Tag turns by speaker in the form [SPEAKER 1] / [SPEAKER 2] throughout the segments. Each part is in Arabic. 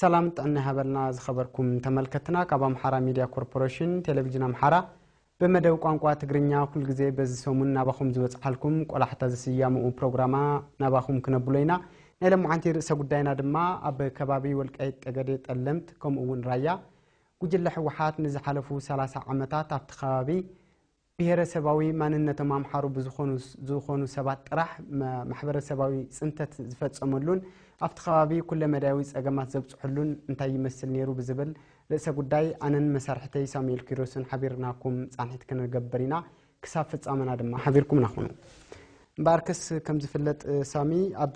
[SPEAKER 1] ሰላም ጠና ሃበልና ዝኸበርኩም ተመልከትና ካብ ኣምሓራ ሚድያ ኮርፖሬሽን ቴሌቭዥን ኣምሓራ ብመደብ ቋንቋ ትግርኛ ኩሉ ግዜ በዚ ሰሙን ናባኹም ዝበፅሓልኩም ቆላሕታ ዝስያምኡ ፕሮግራማ ናባኹም ክነብሎ ኢና ናይ ሎመዓንቲ ርእሰ ጉዳይና ድማ ኣብ ከባቢ ወልቃይት ጠገዴ ጠለምት ከምኡ እውን ራያ ጉጅለ ሕወሓት ንዝሓለፉ 30 ዓመታት ኣብቲ ከባቢ ብሄረሰባዊ ማንነቶም ኣምሓሩ ብዝኾኑ ሰባት ጥራሕ ማሕበረሰባዊ ፅንተት ዝፈፀመሉን ኣብቲ ከባቢ ኩለ መዳያዊ ፀገማት ዘብፅሐሉን እንታይ ይመስል ነይሩ ብዝብል ርእሰ ጉዳይ ኣነን መሳርሕተይ ሳሙኤል ኪሮስን ሓቢርናኩም ፃንሒት ክንገብር ኢና ክሳብ ፍፃመና ድማ ሓቢርኩም ናኹኑ እምበኣር ከስ ከም ዝፍለጥ ሳሚ ኣብ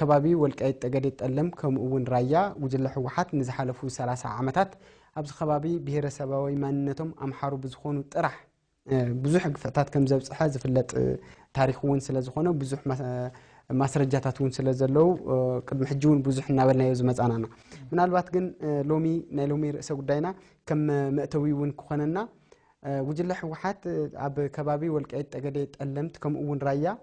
[SPEAKER 1] ከባቢ ወልቃይት ጠገዴ ጠለም ከምኡ እውን ራያ ጉጅለ ሕወሓት ንዝሓለፉ 30 ዓመታት ኣብዚ ከባቢ ብሄረሰባዊ ማንነቶም ኣምሓሩ ብዝኾኑ ጥራሕ بزح قطعات كم زبص حاز في اللت تاريخ وين سلا زخنا بزح ما ما سرجت هاتون سلا زلوا قد محجون بزح النابل نيوز ما زعلنا من الوقت جن لومي نلومير سودينا كم مأتوي وين كخننا وجل حوحات عب كبابي والكعيد تجليت ألمت كم وين رايا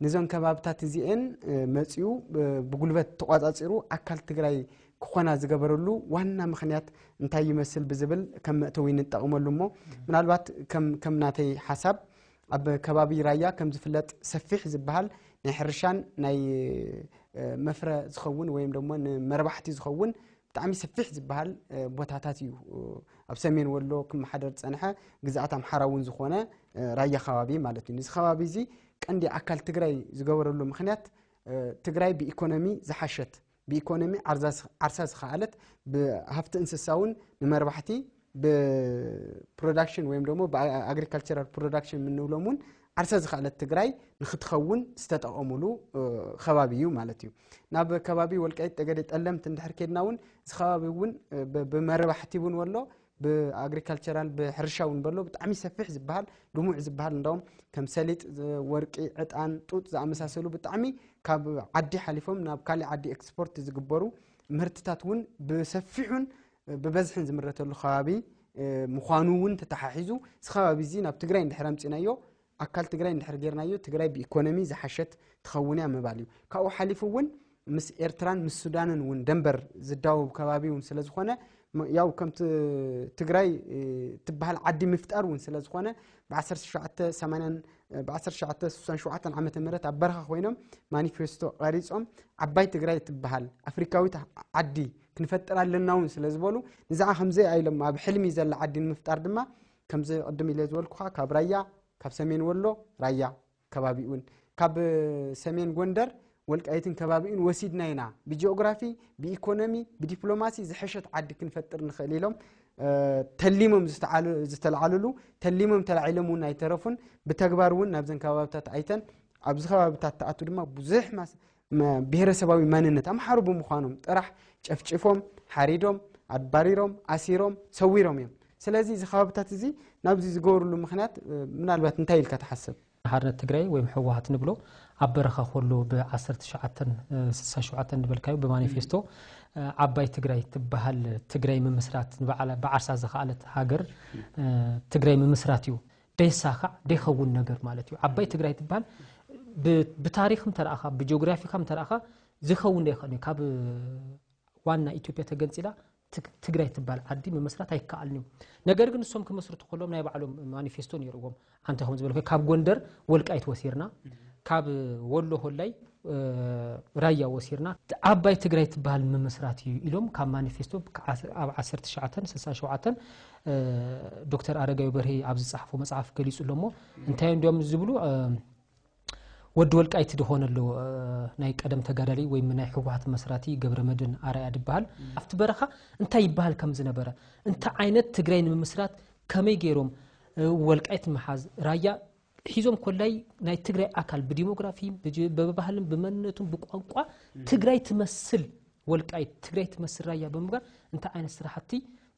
[SPEAKER 1] نزون كباب تاتزين مسيو بقول بتقعد أصيرو أكل تجري ክኾና ዝገበረሉ ዋና ምክንያት እንታይ ይመስል ብዝብል ከም መእተዊ ንጠቕመሉ እሞ ምናልባት ከም ናተይ ሓሳብ ኣብ ከባቢ ራያ ከም ዝፍለጥ ሰፊሕ ዝበሃል ናይ ሕርሻን ናይ መፍረ ዝኸውን ወይም ደሞ ንመረባሕቲ ዝኸውን ብጣዕሚ ሰፊሕ ዝበሃል ቦታታት እዩ ኣብ ሰሜን ወሎ ክመሓደር ዝፀንሐ ግዛኣት ኣምሓራ እውን ዝኾነ ራያ ከባቢ ማለት እዩ ነዚ ከባቢ እዚ ቀንዲ ኣካል ትግራይ ዝገበረሉ ምክንያት ትግራይ ብኢኮኖሚ ዝሓሸት بيكونمي عرس عرس خالد بهفت انسساون بمربحتي ببرودكشن ويم دومو باجريكالتشرال برودكشن من نولومون عرس خالد تجري نختخون ستات اوملو خبابيو مالتيو ناب كبابي والكايت تجري تالم تندحر كيدناون زخابيون بمربحتي بون ولو بأغريكالتشرال بحرشاون برلو بتعمي سفيح زبهال لموع زبهال ندوم كم سليت ورقي عطان توت زعم ساسلو بتعمي كاب عدي حليفهم ناب كالي عدي إكسبورت زقبرو مرتتات ون بسفيحون ببزحن زمرت الخابي مخانون تتححزو سخابة بزينا بتقرين دحرام تنايو أكل تقرين دحر جيرنايو تقرين بإيكونومي زحشت تخوني عم باليو كاو حليفو ون مس إيرتران مس سودان ون دنبر زداو بكوابي ون سلازخونة ياو كم تقرين تبها العدي مفتار ون سلازخونة بعصر شعات سمانان بعصر شعات سوسان شعات عم تمرت عبرها خوينهم مانيفستو غريزهم عباي تقرأ تبهل أفريقاوي عدي كنفت على النون سلزبولو خمزة أي لما بحلم يزل عدي المفتر دما خمزة قدمي لزول كوها كبريا كبسمين ولو ريا كبابيون كاب سمين غوندر ولك أيتن كبابيون وسيد ناينا بجيوغرافي بإيكونومي بديبلوماسي زحشة عدي كنفت على ተሊሞም ዝተለዓልሉ ተሊሞም ተላዒሎም እውን ኣይተረፉን ብተግባር እውን ናብዘን ከባብታት ኣይተን ኣብዚ ከባብታት ተኣቱ ድማ ብዙሕ ብሄረሰባዊ ማንነት ኣምሓሩ ብምዃኖም ጥራሕ ጨፍጭፎም ሓሪዶም ኣባሪሮም ኣሲሮም ሰዊሮም እዮም ስለዚ እዚ ከባብታት እዚ ናብዚ ዝገብርሉ ምክንያት ምናልባት እንታይ ኢልካ ተሓስብ ሓርነት ትግራይ ወይ ሕወሓት ንብሎ ኣብ
[SPEAKER 2] በረኻ ከሎ ብ1967 ንበልካዩ ብማኒፌስቶ ዓባይ ትግራይ ትበሃል ትግራይ ምምስራት ብዓርሳ ዝኽኣለት ሃገር ትግራይ ምምስራት እዩ ደሳ ከዓ ደይኸውን ነገር ማለት እዩ ዓባይ ትግራይ ትበሃል ብታሪክ እንተረእኻ ብጂኦግራፊካ እንተረእኻ ዝኸውን ዶ ይኽእል እዩ ካብ ዋና ኢትዮጵያ ተገንፂላ ትግራይ ትባል ዓዲ ምምስራት ኣይከኣልኒ ነገር ግን ንሶም ክመስርቱ ከሎም ናይ ባዕሎም ማኒፌስቶ ነይርዎም ኣንተ ከም ዝበልከ ካብ ጎንደር ወልቃይት ወሲርና ካብ ወሎ ሆላይ ራያ ወሲርና ኣባይ ትግራይ ትበሃል ምምስራት እዩ ኢሎም ካብ ማኒፌስቶ ኣብ 1967 ዶክተር ኣረጋዊ በርሄ ኣብ ዝፀሓፎ መፅሓፍ ገሊፁ ኣሎ እሞ እንታይ እንዲኦም ዝብሉ ወዲ ወልቃይቲ ድኾነሉ ናይ ቀደም ተጋዳሊ ወይ ናይ ሕወሓት መስራቲ ገብረ መድን ኣርያ ድበሃል ኣብቲ በረኻ እንታይ ይበሃል ከም ዝነበረ እንታይ ዓይነት ትግራይ ንምምስራት ከመይ ገይሮም ወልቃይት ምሓዝ ራያ ሒዞም ኮላይ ናይ ትግራይ ኣካል ብዲሞግራፊ ብባህልን ብመንነቱን ብቋንቋ ትግራይ ትመስል ወልቃይት ትግራይ ትመስል ራያ ብምግባር እንታይ ዓይነት ስራሕቲ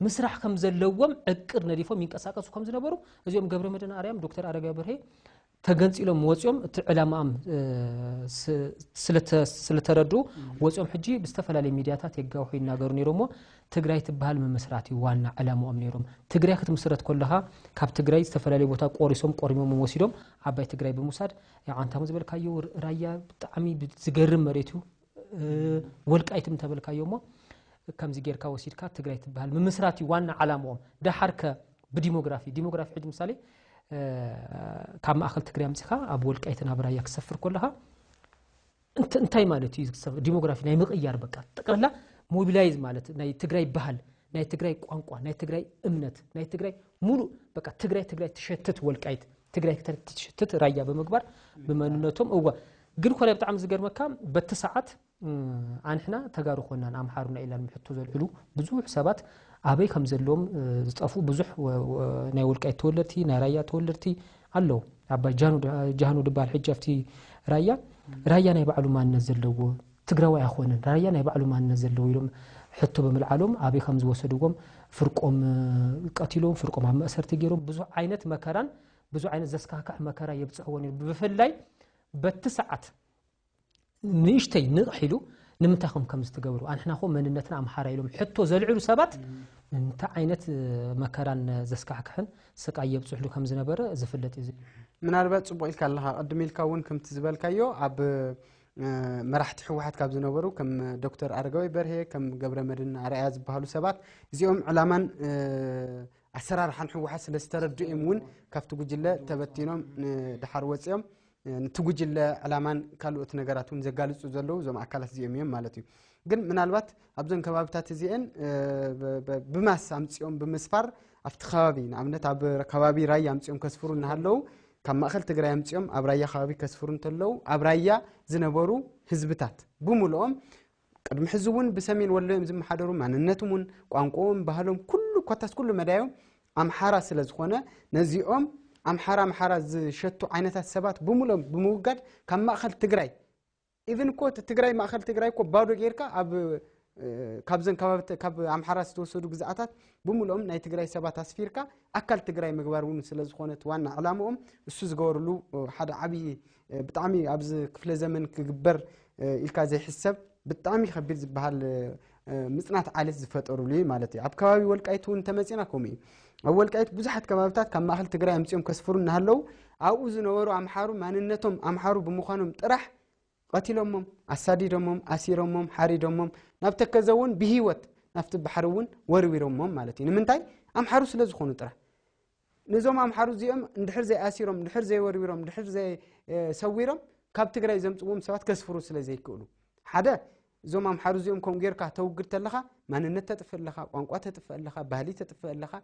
[SPEAKER 2] ምስራሕ ከም ዘለዎም ዕቅድ ነዲፎም ይንቀሳቀሱ ከም ዝነበሩ እዚኦም ገብረ መድን ኣርያም ዶክተር ኣረጋ በርሄ ተገንፂሎም ወፂኦም እቲ ዕላማኦም ስለተረዱ ወፂኦም ሕጂ ብዝተፈላለዩ ሚድያታት የጋውሑ ይናገሩ ነይሮ ሞ ትግራይ ትበሃል መመስራት እዩ ዋና ዕላማኦም ነይሮም ትግራይ ክትምስረት ከለካ ካብ ትግራይ ዝተፈላለዩ ቦታ ቆሪሶም ቆሪሞም ወሲዶም ዓባይ ትግራይ ብምውሳድ ዓንታ ዝበልካዮ ራያ ብጣዕሚ ዝገርም መሬት እዩ ወልቃይትም ተበልካዮ ሞ ከምዚ ጌርካ ወሲድካ ትግራይ ትበሃል መመስራት እዩ ዋና ዓላማኦም ዳሓርከ ብዲሞግራፊ ዲሞግራፊ ሕጂ ምሳሌ ካብ ማእኸል ትግሪ ኣምፂኻ ኣብ ወልቃይትን ኣብ ራያ ክሰፍር ከለኻ እንታይ ማለት እዩ ዝሰፍር ዲሞግራፊ ናይ ምቕያር በቃ ጠቅላላ ሞቢላይዝ ማለት ናይ ትግራይ ባህል ናይ ትግራይ ቋንቋ ናይ ትግራይ እምነት ናይ ትግራይ ሙሉእ በቃ ትግራይ ትግራይ ትሸትት ወልቃይት ትግራይ ትሸትት ራያ ብምግባር ብመንነቶም እወ ግን ኮነ ብጣዕሚ ዝገርመካ በቲ ሰዓት ኣንሕና ተጋሩ ኮናን ኣምሓሩና ኢላን ምሕቶ ዘልዕሉ ብዙሕ ሰባት ኣበይ ከም ዘለዎም ዝጠፍኡ ብዙሕ ናይ ወልቃይት ተወለድቲ ናይ ራያ ተወለድቲ ኣለው ኣባይ ጃሃኑ ድበሃል ሕጂ ኣብቲ ራያ ራያ ናይ ባዕሉ ማንነት ዘለዎ ትግራዋይ ኣይኮነን ራያ ናይ ባዕሉ ማንነት ዘለዎ ኢሎም ሕቶ ብምልዓሎም ኣበይ ከም ዝወሰድዎም ፍርቆም ቀትሎም ፍርቆም ኣብ መእሰርቲ ገይሮም ብዙ ዓይነት መከራን ብዙ ዓይነት ዘስካካዕ መከራ የብፅሕዎን ነይሩ ብፍላይ በቲ ሰዓት ንእሽተይ ንቕሒሉ ንምንታይ ከም ከም ዝትገብሩ ኣንሕናኹ መንነትና ኣምሓራ ኢሎም ሕቶ ዘልዕሉ ሰባት እንታይ ዓይነት መከራን ዘስካሕክሕን ስቃይ
[SPEAKER 1] የብፅሕሉ ከም ዝነበረ ዝፍለጥ እዩ ምናልባት ፅቡቅ ኢልካ ኣለካ ቅድሚ ኢልካ እውን ከምቲ ዝበልካዮ ኣብ መራሕቲ ሕወሓት ካብ ዝነበሩ ከም ዶክተር ኣረጋዊ በርሄ ከም ገብረ መድን ኣርኣያ ዝበሃሉ ሰባት እዚኦም ዕላማን ኣሰራርሓን ሕወሓት ስለዝተረድኦም እውን ካብቲ ጉጅለ ተበቲኖም ድሓር ወፂኦም ንቲጉጅለ ዕላማን ካልኦት ነገራት እውን ዘጋልፁ ዘለዉ እዞም ኣካላት እዚኦም እዮም ማለት እዩ ግን ምናልባት ኣብዞም ከባቢታት እዚአን ብማስ ኣምፅኦም ብምስፋር ኣብቲ ከባቢ ንኣብነት ኣብ ከባቢ ራያ ኣምፅኦም ከስፍሩ እናሃለው ካብ ማእኸል ትግራይ ኣምፅኦም ኣብ ራያ ከባቢ ከስፍሩ እንተለዉ ኣብ ራያ ዝነበሩ ህዝብታት ብምልኦም ቅድሚ ሕዚ እውን ብሰሜን ወሎ እዮም ዝመሓደሩ ማንነቶም እውን ቋንቋዎም ባህሎም ኩሉ ኮታስ ኩሉ መዳዮም ኣምሓራ ስለ ዝኾነ ነዚኦም ኣምሓራ ኣምሓራ ዝሸቱ ዓይነታት ሰባት ብሙሎም ብምውጋድ ካብ ማእኸል ትግራይ ኢቨን እኮ ትግራይ ማእኸል ትግራይ እኮ ባዶ ጌርካ ኣብ ካብዘን ካብ ኣምሓራ ዝተወሰዱ ግዛኣታት ብሙልኦም ናይ ትግራይ ሰባት ኣስፊርካ ኣካል ትግራይ ምግባር እውን ስለ ዝኾነት ዋና ዕላምኦም እሱ ዝገበርሉ ሓደ ዓብዪ ብጣዕሚ ኣብዚ ክፍለ ዘመን ክግበር ኢልካ ዘይሕሰብ ብጣዕሚ ከቢድ ዝበሃል ምፅናት ዓለት ዝፈጠሩሉ እዩ ማለት እዩ ኣብ ከባቢ ወልቃይት እውን ተመፂና ከምኡ እዩ أول كأيت بزحت كمابتات كم أهل تجري أمسيهم كسفر النهلو عاوزن وروا أمحارو من النتم أمحارو بمخانم ترح قتلهم أسادي رمهم أسيرهم حاري رمهم نفت كزون بهيوت نفت بحرون وروي رمهم مالتي نمن تاي أمحارو سلز خون ترح نزوم أمحارو زيهم نحر زي أسيرهم نحر زي وروي رم نحر زي سويرهم كاب تجري زمت وهم سوات كسفر سلز زي كولو حدا زوم أمحارو زيهم كم غير كه توقر تلخا من النت تتفلخا وانقوات تتفلخا بهلي تتفلخا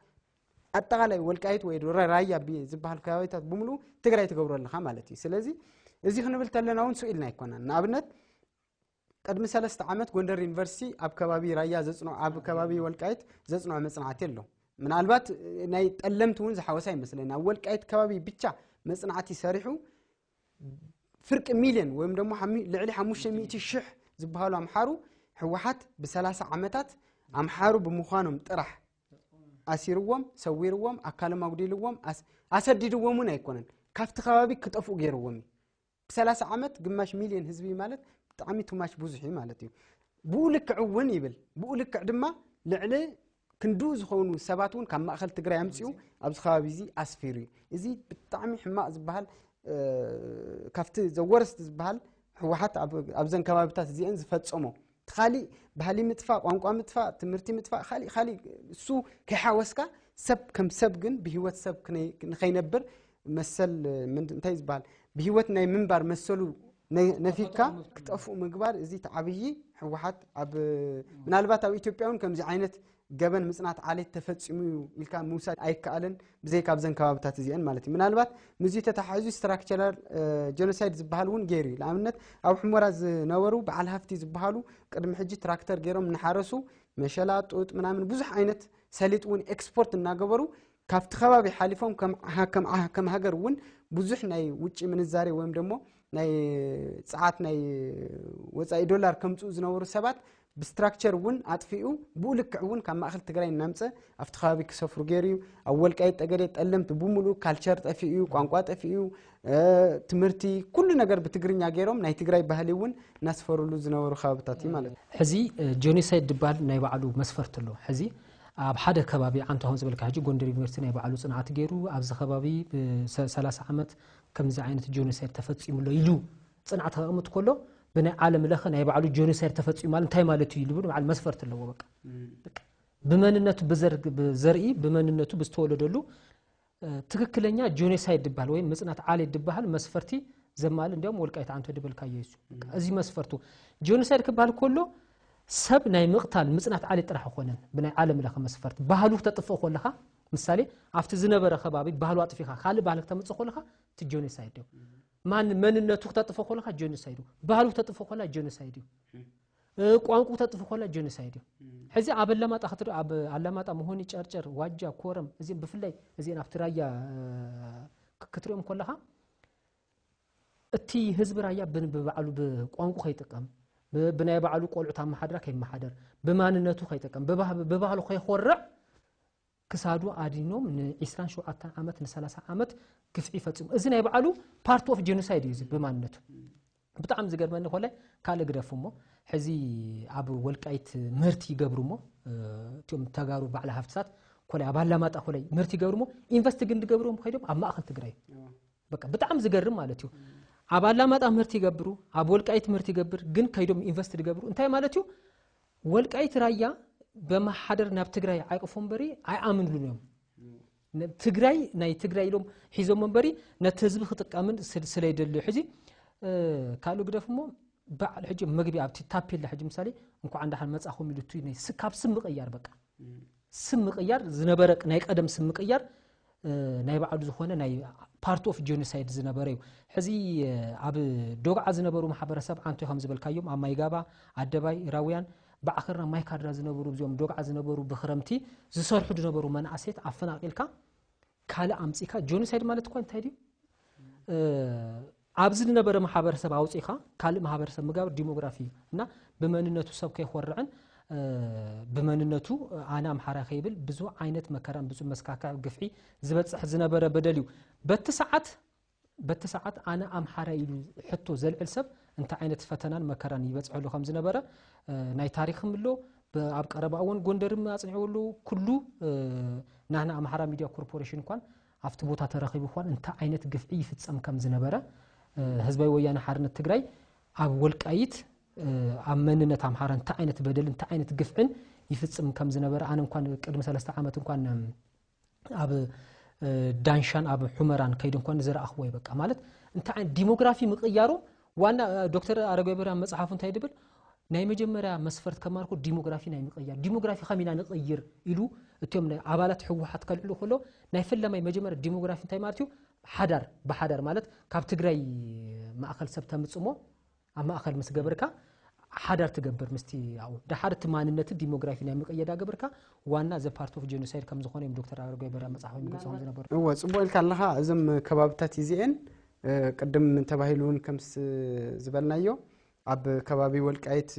[SPEAKER 1] أتغلي والكائت ويدور رأي أبي زبها الكائت بملو تقرأي تقول الله خمالتي سلزي إذا خلنا بالتلنا عن سؤال نايكونا نابنت قد مثلا استعمت غندر إنفرسي أب كبابي رأي زسنو أب كبابي والكائت زسنو مثلا عتيلو من ألبات نيت ألمتون زح وساي مثلا أول كائت كبابي بتشا مثلا عتي سريحو فرق ميلين ويمدمو حمي لعلي حموش ميتي شح زبها له حوحات بثلاث عمتات عم حارو بمخانهم ترح ኣሲርዎም ሰዊርዎም ኣካሎም ኣጉዲልዎም ኣሰዲድዎም እውን ኣይኮነን ካብቲ ከባቢ ክጠፍኡ ገይርዎም እዩ ብ30 ዓመት ግማሽ ሚልዮን ህዝቢ ማለት ብጣዕሚ ቱማሽ ብዙሕ እዩ ማለት እዩ ብኡ ልክዕ እውን ይብል ብኡ ልክዕ ድማ ልዕሊ ክንዱ ዝኾኑ ሰባት እውን ካብ ማእኸል ትግራይ ኣምፅኡ ኣብዚ ከባቢ እዚ ኣስፊሩ እዩ እዚ ብጣዕሚ ሕማቅ ዝበሃል ካብቲ ዘወረስቲ ዝበሃል ህወሓት ኣብዘን ከባቢታት እዚአን ዝፈፀሞ ካሊእ ባህሊ ምጥፋእ ቋንቋ ምጥፋእ ትምህርቲ ምጥፋእ ካሊእ ካሊእ እሱ ከይሓወስካ ሰብ ከም ሰብ ግን ብሂወት ሰብ ንኸይነብር መሰል እንታይ ዝበሃል ብሂወት ናይ ምንባር መሰሉ ነፊትካ ክትጠፍኡ ምግባር እዚ ዓብይ ሕወሓት ኣብ ምናልባት ኣብ ኢትዮጵያ እውን ከምዚ ዓይነት ገበን ምፅናት ዓሌት ተፈፂሙ ዩ ኢልካ ምውሳድ ኣይከኣለን ብዘይ ካብዘን ከባብታት እዚአን ማለት እዩ ምናልባት ምዝኡ ተታሓዙ ስትራክቸራል ጀኖሳይድ ዝበሃል እውን ገይሩ እዩ ንኣብነት ኣብ ሕሞራ ዝነበሩ በዓል ሃፍቲ ዝበሃሉ ቅድሚ ሕጂ ትራክተር ገይሮም እናሓረሱ መሸላ ጡጥ ምናምን ብዙሕ ዓይነት ሰሊጥ እውን ኤክስፖርት እናገበሩ ካብቲ ከባቢ ሓሊፎም ከም ሃገር እውን ብዙሕ ናይ ውጭ ምንዛሬ ወይም ደሞ ናይ ፀዓት ናይ ወፃኢ ዶላር ከምፅኡ ዝነበሩ ሰባት ብስትራክቸር እውን ኣጥፊኡ ብኡ ልክዕ እውን ካብ ማእኸል ትግራይ እናምፀ ኣብቲ ከባቢ ክሰፍሩ ገይሩ እዩ ኣብ ወልቃይት ጠገዴ ጠለምቲ ብምሉእ ካልቸር ጠፊኡ ቋንቋ ጠፊኡ ትምህርቲ ኩሉ ነገር ብትግርኛ ገይሮም ናይ ትግራይ ባህሊ እውን እናስፈርሉ ዝነበሩ ከባብታት እዩ ማለት እዩ ሕዚ ጆኖሳይድ ድባል ናይ ባዕሉ
[SPEAKER 2] መስፈርት ኣሎ ሕዚ ኣብ ሓደ ከባቢ ዓንቲ ኣሁን ዝበልካ ሕጂ ጎንደር ዩኒቨርሲቲ ናይ ባዕሉ ፅንዓት ገይሩ ኣብዚ ከባቢ 30 ዓመት ከምዚ ዓይነት ጆኖሳይድ ተፈፂሙሎ ኢሉ ፅንዓት ከቕምጥ ከሎ ብናይ ዓለም ለኸ ናይ ባዕሉ ጆኖሳይድ ተፈፂሙ ማለት እንታይ ማለት እዩ ልብል በዓል መስፈርት ኣለዎ በቃ ብመንነቱ ዘርኢ ብመንነቱ ብዝተወለደሉ ትክክለኛ ጆኖሳይድ ድበሃል ወይም ምፅናት ዓሌት ድበሃል መስፈርቲ ዘማል እንዲያውም ወልቃይት ዓንቶ ድበልካዮ የሱ እዚ መስፈርቱ ጆኖሳይድ ክበሃል ከሎ ሰብ ናይ ምቕታል ምፅናት ዓሌት ጥራሕ ኮነን ብናይ ዓለም ለኸ መስፈርቲ ባህሉ ክተጥፍእ ከለካ ምሳሌ ኣብቲ ዝነበረ ከባቢ ባህሉ ኣጥፊኻ ካልእ ባህሊ ክተምፅእ ኮለካ እቲ ጆኖሳይድ እዩ ማን መንነቱ ክተጥፎ ኮለካ ጆኖሳይድ እዩ ባህሉ ክተጥፎ ኮላ ጆኖሳይድ እዩ ቋንቁ ክተጥፎ ኮላ ጆኖሳይድ እዩ ሕዚ ኣብ ኣላማጣ ክትሪኦ ኣብ ኣላማጣ መሆኒ ጨርጨር ዋጃ ኮረም እዚኦም ብፍላይ እዚኦም ኣብቲ ራያ ክትሪኦም ኮለካ እቲ ህዝቢ ራያ ብባዕሉ ብቋንቁ ከይጥቀም ብናይ ባዕሉ ቆልዑት ኣመሓድራ ከይመሓደር ብማንነቱ ከይጥቀም ብባህሉ ከይኮርዕ ክሳዱ ኣዲኖም ን27 ዓመት ን30 ዓመት ግፍዒ ይፈፅሙ እዚ ናይ በዓሉ ፓርት ኦፍ ጀኖሳይድ እዩ ብማንነቱ ብጣዕሚ ዝገርመኒ ኮለ ካልእ ግደፍ እሞ ሕዚ ኣብ ወልቃይት ምህርቲ ይገብሩ ሞ እትኦም ተጋሩ ባዕለ ሃፍትታት ኮለይ ኣብ ኣላማጣ ኮለይ ምህርቲ ይገብሩ ሞ ኢንቨስቲ ግን ዝገብርዎም ከይዶም ኣብ ማእኸል ትግራይ በቃ ብጣዕሚ ዝገርም ማለት እዩ ኣብ ኣላማጣ ምህርቲ ይገብሩ ኣብ ወልቃይት ምህርቲ ይገብር ግን ከይዶም ኢንቨስቲ ዝገብሩ እንታይ ማለት እዩ ወልቃይት ራያ بمحدر ناب تقرأي عاقفهم بري عامن لهم ትግራይ ናይ ትግራይ ኢሎም ሒዞም መንበሪ ነቲ ህዝቢ ክጥቀምን ስለ ይደልዩ ሕጂ ካልእ ግደፍ እሞ በዓል ሕጂ መግቢ ኣብቲ ታፔላ ሕጂ ምሳሌ እንኳ እንዳሓን መፃኹም ኢሉ እቱይ ካብ ስም ምቕያር በቃ ስም ምቕያር ዝነበረ ናይ ቀደም ስም ምቕያር ናይ በዓሉ ዝኾነ ናይ ፓርት ኦፍ ጆኖሳይድ ዝነበረ እዩ ሕዚ ኣብ ዶግዓ ዝነበሩ ማሕበረሰብ ኣንቶ ከም ዝበልካዮም ኣብ ማይጋባ ኣደባይ ራውያን ብኣኸርና ማይ ካድራ ዝነበሩ እዚኦም ዶግዓ ዝነበሩ ብክረምቲ ዝሰርሑ ዝነበሩ መናእሰይት ኣፈናቂልካ ካልእ ኣምፂካ ጆኖሳይድ ማለት እኳ እንታይ ድዩ ኣብዚ ዝነበረ ማሕበረሰብ ኣውፅኢካ ካልእ ማሕበረሰብ ምጋብር ዲሞግራፊ እዩ እና ብመንነቱ ሰብ ከይኮርዕን ብመንነቱ ኣነ ኣምሓራ ከይብል ብዙ ዓይነት መከራን ብዙሕ መስካካዕ ግፍዒ ዝበፅሕ ዝነበረ በደል እዩ በቲ ሰዓት በቲ ሰዓት ኣነ ኣምሓራ ኢሉ ሕቶ ዘልዕል ሰብ انت عينت فتنان مكران يبتع له خمس نبرة ناي تاريخ ملو بأبك أربعة وان قندر ما له كله نحن أمهارا ميديا كوربوريشن كوان عفت بوتا تراخي بخوان انت عينت قفعي فتسام كمز نبرة هزباي ويانا حارنة تقرأي أول كأيت أمن نت أمهارا انت عينت بدل انت عينت قفعين يفتسام كمز نبرة أنا مكوان كرمسال استعامت مكوان أب دانشان أب حمران كيدون كوان زر أخوي بك مالت انت عين ديموغرافي مقياره ዋና ዶክተር ኣረጋዊ ብርሃን መፅሓፉ እንታይ ድብል ናይ መጀመርያ መስፈርት ከማልኩ ዲሞግራፊ ናይ ምቕያር ዲሞግራፊ ከመኢና ንቀይር ኢሉ እትዮም ኣባላት ሕወሓት ከልዕሉ ከሎ ናይ ፈለማይ መጀመርያ ዲሞግራፊ እንታይ ማለት እዩ ሓዳር ብሓዳር ማለት ካብ ትግራይ ማእኸል ሰብ ተምፅሞ ኣብ ማእኸል ምስ ገበርካ ሓዳር ትገብር ምስቲ ኣብኡ ድሓር ቲ ማንነት ዲሞግራፊ ናይ ምቀየዳ ገበርካ ዋና ዘ ፓርት ኦፍ ጀኖሳይድ ከም ዝኾነ እዮም ዶክተር ኣረጋይ በራ መፅሓፍ ይገልፆ ከም ዝነበሩ
[SPEAKER 1] እወ ፅቡቅ ኢልካ ኣለካ እዞም ከባብታት እዚአን ቅድም እንተባሂሉ እውን ከምስ ዝበልናዮ ኣብ ከባቢ ወልቃየት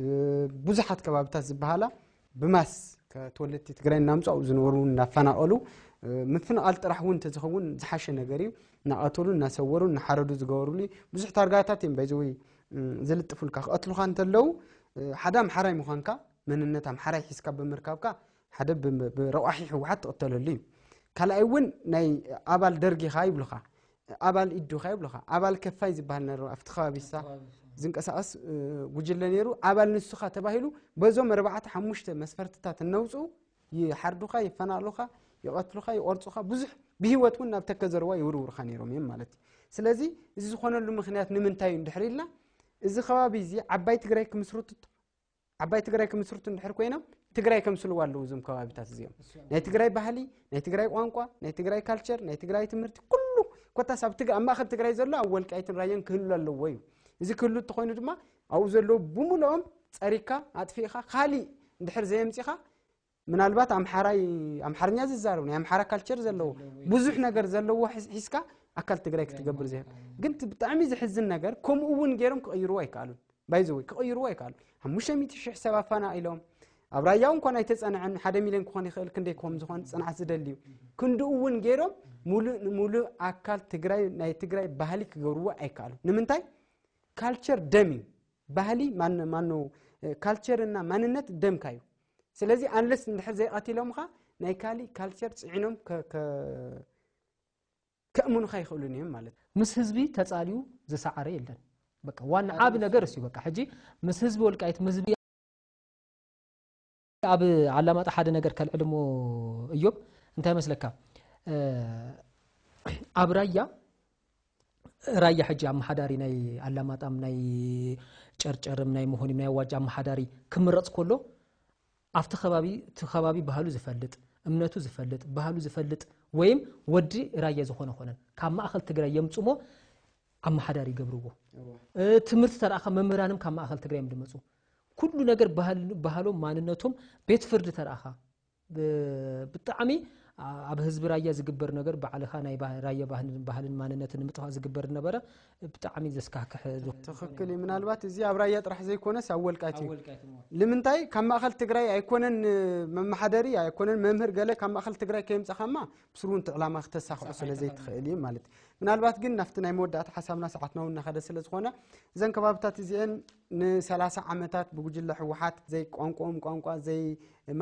[SPEAKER 1] ብዙሓት ከባቢታት ዝበሃላ ብማስ ተወለድቲ ትግራይ እናምፃኡ ዝነበሩ እናፈናቀሉ ምፍንቃል ጥራሕ እውን እንተዝኸውን ዝሓሸ ነገር እዩ እናቀተሉ እናሰወሩ እናሓረዱ ዝገበሩሉ ብዙሕ ታርጋታት እዮም ባይዘወይ ዝልጥፉልካ ክቀትሉካ እንተለዉ ሓደ ኣምሓራይ ምኳንካ መንነት ኣምሓራይ ሒዝካ ብምርካብካ ሓደ ብረቋሒ ሕወሓት ትቕተለሉ እዩ ካልኣይ እውን ናይ ኣባል ደርጊ ካ ይብሉካ ኣባል ኢዱካ ይብሉካ ኣባል ከፋይ ዝበሃል ነሩ ኣብቲ ከባቢሳ ዝንቀሳቀስ ጉጅለ ነይሩ ኣባል ንሱካ ተባሂሉ በዞም ኣርባዕተ ሓሙሽተ መስፈርትታት እነውፅኡ ይሓርዱካ ይፈናቅሉኻ ይቀትሉካ ይቆርፁካ ብዙሕ ብሂወት እውን ናብ ተከዘርዋ ይውርውርካ ነይሮም እዮም ማለት እዩ ስለዚ እዚ ዝኮነሉ ምክንያት ንምንታይ እዩ ንድሕሪ ኢልና እዚ ከባቢ እዚ ዓባይ ትግራይ ክምስርቱ ዓባይ ትግራይ ክምስርቱ ንድሕር ኮይኖም ትግራይ ከምስልዋ ኣለዉ እዞም ከባቢታት እዚኦም ናይ ትግራይ ባህሊ ናይ ትግራይ ቋንቋ ናይ ትግራይ ካልቸር ናይ ትግራይ ትምህርቲ ኩሉ كتا سبتك أما خبتك رأي زلو أول كأيتن رأيان كلو اللو ويو إذا كلو تخوينو دما أو زلو بومو لهم تأريكا أتفيخا خالي ندحر زيام تيخا من البات أم حراي أم حرني أز الزارون أم حرا كالتشر زلو بوزوح نقر زلو حسكا أكل تقرأك تقبل زيام قمت بتعمي زي حزن نقر كوم أون جيرم كأيروا يكالون بايزوي كأيروا يكالون هم مش ميت شح سبا فانا إلهم ኣብ ራያ እንኳን ኣይተፀንዐን ሓደ ሚልዮን ክኾን ይኽእል ክንደይ ከም ዝኾን ፅንዓት እዩ ክንድኡ እውን ገይሮም ሙሉእ ኣካል ትግራይ ናይ ትግራይ ባህሊ ክገብርዎ ኣይከኣሉ ንምንታይ ካልቸር ደም እዩ ባህሊ ማኖ ካልቸርና ማንነት ደምካ እዩ ስለዚ ኣንለስ እንድሕር ዘይቐቲሎምኻ ናይ ካሊእ ካልቸር ፅዒኖም ከእምኑካ ይኽእሉን እዮም ማለት እዩ
[SPEAKER 2] ምስ ህዝቢ ተፃልዩ ዝሰዓረ የለን ዋና ዓብ ነገር እስ በ ሕጂ ምስ ህዝቢ ወልቃይት ምዝቢ ኣብ ዓላማጣ ሓደ ነገር ከልዕልሞ እዮም እንታይ መስለካ ኣብ ራያ ራያ ሕጂ ኣመሓዳሪ ናይ ኣላማጣም ናይ ጨርጨርም ናይ መሆኒም ናይ ዋጅ ኣመሓዳሪ ክምረፅ ከሎ ኣብቲ ከባቢ እቲ ከባቢ ባህሉ ዝፈልጥ እምነቱ ዝፈልጥ ባህሉ ዝፈልጥ ወይም ወዲ ራያ ዝኾነ ኮነን ካብ ማእኸል ትግራይ የምፅሞ ኣመሓዳሪ ይገብርዎ ትምህርቲ ተረእኸ መምህራንም ካብ ማእኸል ትግራይ እዮም ድመፁ ኩሉ ነገር ባህሎም ማንነቶም ቤት ፍርድ ተረእኻ ብጣዕሚ ኣብ ህዝቢ ራያ ዝግበር ነገር ባዕልኻ ናይ ራያ
[SPEAKER 1] ባህልን ማንነትን ምጥፋእ ዝግበር ነበረ ብጣዕሚ ዘስካክሕ ትኽክል እዩ ምናልባት እዚ ኣብ ራያ ጥራሕ ዘይኮነስ ኣብ ወልቃት እዩ ንምንታይ ካብ ማእኸል ትግራይ ኣይኮነን መማሓደሪ ኣይኮነን መምህር ገለ ካብ ማእኸል ትግራይ ከየምፀኻማ ብስሩውንቲ ዕላማ ክተሳክዑ ስለዘይትኽእል እዩ ማለት እዩ ምናልባት ግን ናፍቲ ናይ መወዳእታ ሓሳብና ሰዓትና እውን እናኸደ ስለ ዝኾነ እዘን ከባብታት እዚአን ን30 ዓመታት ብጉጅለ ሕወሓት ዘይ ቋንቋኦም ቋንቋ ዘይ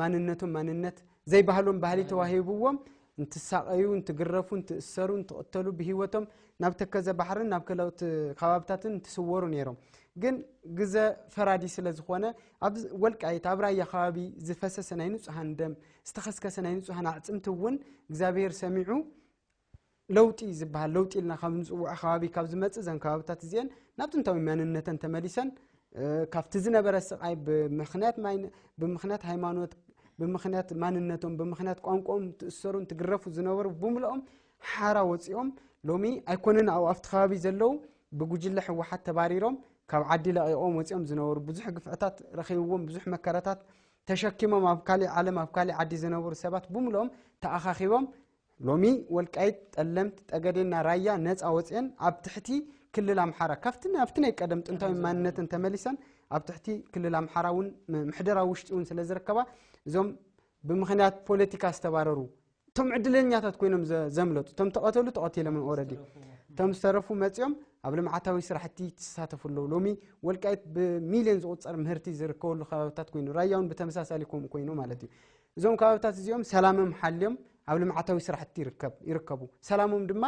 [SPEAKER 1] ማንነቶም ማንነት زي بهالون بهالي تواهيبوهم انت ساقيو انت قرفو انت اسرو انت قتلو بهيوتهم ناب تكزا بحرن ناب كلاو تخوابتاتن انت سوورو جن جزا فرادي سلزخوانا عبز والك عيت عبرا يا خوابي زفاسة سنينو سوحان دم استخسكا سنينو سوحان عتمتوون جزا بير سامعو لوتي زبها لوتي لنا خامنز او خوابي كاب زمات زن خوابتات زيان ناب تنتاوي مان النتن تماليسان كاف تزنا برا سقاي بمخنات ماين بمخنات هايمانوت ብምክንያት ማንነቶም ብምክንያት ቋንቋኦም ትእሰሩን ትግረፉ ዝነበሩ ብምልኦም ሓራ ወፂኦም ሎሚ ኣይኮነን ኣብ ኣብቲ ከባቢ ዘለው ብጉጅለ ሕወሓት ተባሪሮም ካብ ዓዲ ለቂቆም ወፂኦም ዝነበሩ ብዙሕ ግፍዕታት ረኪብዎም ብዙሕ መከረታት ተሸኪሞም ኣብ ካሊእ ዓለም ኣብ ካሊእ ዓዲ ዝነበሩ ሰባት ብምልኦም ተኣኻኺቦም ሎሚ ወልቃይት ጠለምቲ ጠገዴና ራያ ነፃ ወፅአን ኣብ ትሕቲ ክልል ኣምሓራ ካብቲ ናብቲ ናይ ቀደም ጥንታዊ ማንነትን ተመሊሰን ኣብ ትሕቲ ክልል ኣምሓራ እውን ምሕደራ ውሽጢ እውን ስለ ዝርከባ እዞም ብምክንያት ፖለቲካ ዝተባረሩ እቶም ዕድለኛታት ኮይኖም ዘምለጡ እቶም ተቐተሉ ተቐቲሎም ኦረዲ እቶም ዝተረፉ መፅኦም ኣብ ልምዓታዊ ስራሕቲ ትሳተፉ ኣለዉ ሎሚ ወልቃይት ብሚልዮን ዝቁፀር ምህርቲ ዝርከበሉ ከባብታት ኮይኑ ራያውን ብተመሳሳሊ ከምኡ ኮይኑ ማለት እዩ እዞም ከባብታት እዚኦም ሰላሞም ሓልዮም ኣብ ልምዓታዊ ስራሕቲ ይርከቡ ሰላሞም ድማ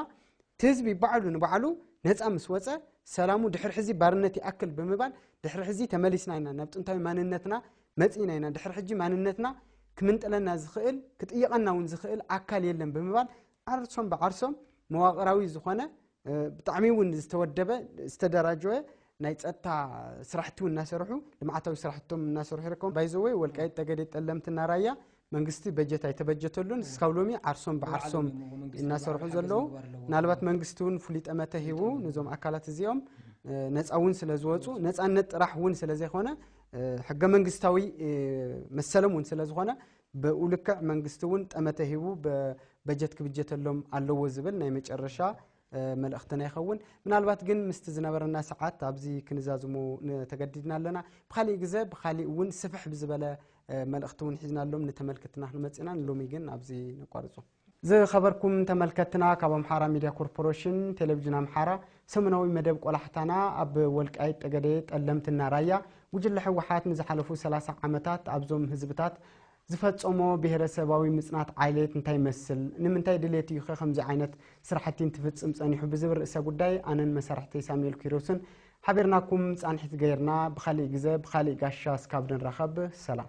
[SPEAKER 1] እቲ ህዝቢ ባዕሉ ንባዕሉ ነፃ ምስ ወፀ سلامو دحر حزي بارنتي أكل بمبال دحر حزي تمليسنا إنا نبت أنت ما ننتنا متينا إنا دحر حجي ما ننتنا كمنت ألا نزخيل كت إيه أنا ونزخيل أكل يلن بمبال عرسهم بعرسهم مواقراوي زخنا بتعمي ونستودب استدرجوا نايت أتا سرحتو الناس يروحوا لما عتوا سرحتهم الناس يروحوا لكم بيزوي والكايت تجدي تلمت النارية መንግስቲ በጀት ኣይተበጀተሉን እስካብ ሎሚ ዓርሶም ብዓርሶም እናሰርሑ ዘለዉ ምናልባት መንግስቲ እውን ፍሉይ ጠመተ ሂቡ ነዞም ኣካላት እዚኦም ነፃ እውን ስለ ዝወፁ ነፃነት ጥራሕ እውን ስለ ዘይኮነ ሕገ መንግስታዊ መሰለም እውን ስለ ዝኾነ ብኡ መንግስቲ እውን ጠመተ ሂቡ በጀት ክብጀተሎም ኣለዎ ዝብል ናይ መጨረሻ መልእክትና ይኸውን ምናልባት ግን ምስቲ ዝነበረና ሰዓት ኣብዚ ክንዛዝሙ ተገዲድና ኣለና ብካሊእ ግዜ ብካሊእ እውን ስፍሕ ብዝበለ መልእኽቲ እውን ሒዝናሎም ንተመልክትና ክንመፅና ሎሚ ግን ኣብዚ ነቋርፁ ዝኸበርኩም ተመልከትና ካብ ኣምሓራ ሚድያ ኮርፖሬሽን ቴሌቭዥን ኣምሓራ ሰሙናዊ መደብ ቆላሕታና ኣብ ወልቃይ ጠገደ ጠለምትና ራያ ጉጅለ ሕወሓት ንዝሓለፉ 30 ዓመታት ኣብዞም ህዝብታት ዝፈፀሞ ብሄረሰባዊ ምፅናት ዓሌት እንታይ ይመስል ንምንታይ ድሌት እዩ ኸ ከምዚ ዓይነት ስራሕቲ እንትፍፅም ፀኒሑ ብዝብል ርእሰ ጉዳይ ኣነን መሳርሕቲ ሳሙኤል ኪሮስን ሓቢርናኩም ፃንሒት ገይርና ብካሊእ ግዜ ብካሊእ ጋሻ ስካብ ንረኸብ ሰላም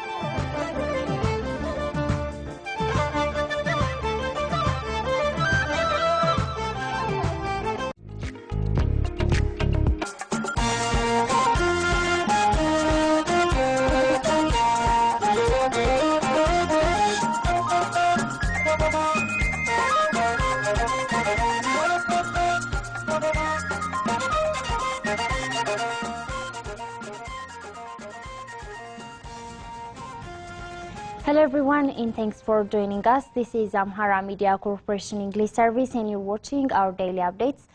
[SPEAKER 1] everyone and thanks for joining us. This is Amhara Media Corporation English Service and you're watching our daily updates.